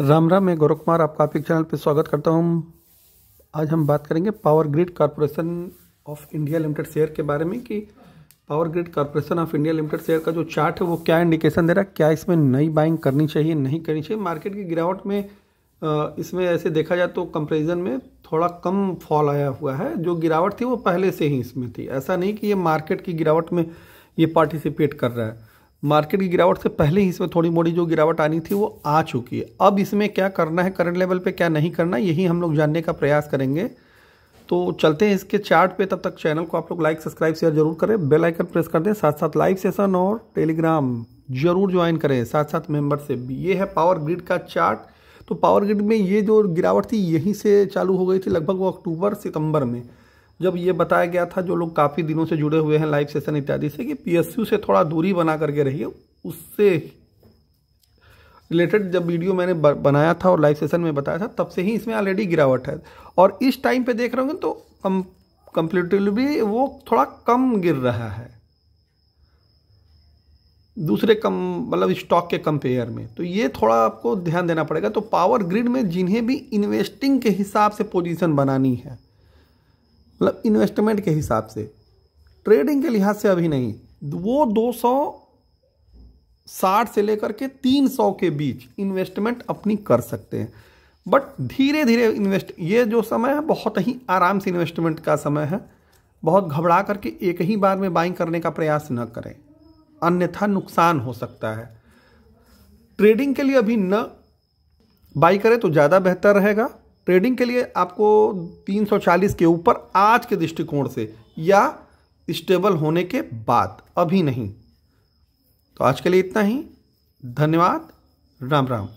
राम राम मैं गौरव कुमार आपका आपके चैनल पर स्वागत करता हूँ आज हम बात करेंगे Power Grid Corporation of India Limited share के बारे में कि Power Grid Corporation of India Limited share का जो चार्ट है वो क्या इंडिकेशन दे रहा है क्या इसमें नई बाइंग करनी चाहिए नहीं करनी चाहिए मार्केट की गिरावट में इसमें ऐसे देखा जाए तो कंपेरिजन में थोड़ा कम फॉल आया हुआ है जो गिरावट थी वो पहले से ही इसमें थी ऐसा नहीं कि ये मार्केट की गिरावट में ये पार्टिसिपेट कर रहा है मार्केट की गिरावट से पहले ही इसमें थोड़ी मोड़ी जो गिरावट आनी थी वो आ चुकी है अब इसमें क्या करना है करंट लेवल पे क्या नहीं करना यही हम लोग जानने का प्रयास करेंगे तो चलते हैं इसके चार्ट पे तब तक चैनल को आप लोग लाइक सब्सक्राइब शेयर जरूर करें बेल आइकन प्रेस कर दें साथ साथ लाइव सेशन और टेलीग्राम जरूर ज्वाइन करें साथ साथ मेंबरशिप ये है पावर ग्रिड का चार्ट तो पावर ग्रिड में ये जो गिरावट थी यहीं से चालू हो गई थी लगभग वो अक्टूबर सितंबर में जब ये बताया गया था जो लोग काफ़ी दिनों से जुड़े हुए हैं लाइव सेशन इत्यादि से कि पीएसयू से थोड़ा दूरी बना करके रहिए उससे रिलेटेड जब वीडियो मैंने बनाया था और लाइव सेशन में बताया था तब से ही इसमें ऑलरेडी गिरावट है और इस टाइम पे देख रहे होंगे तो कंप्लीटली वो थोड़ा कम गिर रहा है दूसरे कम मतलब स्टॉक के कंपेयर में तो ये थोड़ा आपको ध्यान देना पड़ेगा तो पावर ग्रिड में जिन्हें भी इन्वेस्टिंग के हिसाब से पोजीशन बनानी है मतलब इन्वेस्टमेंट के हिसाब से ट्रेडिंग के लिहाज से अभी नहीं वो 260 से लेकर के 300 के बीच इन्वेस्टमेंट अपनी कर सकते हैं बट धीरे धीरे इन्वेस्ट ये जो समय है बहुत ही आराम से इन्वेस्टमेंट का समय है बहुत घबरा करके एक ही बार में बाइंग करने का प्रयास न करें अन्यथा नुकसान हो सकता है ट्रेडिंग के लिए अभी न बाई करें तो ज़्यादा बेहतर रहेगा ट्रेडिंग के लिए आपको 340 के ऊपर आज के दृष्टिकोण से या स्टेबल होने के बाद अभी नहीं तो आज के लिए इतना ही धन्यवाद राम राम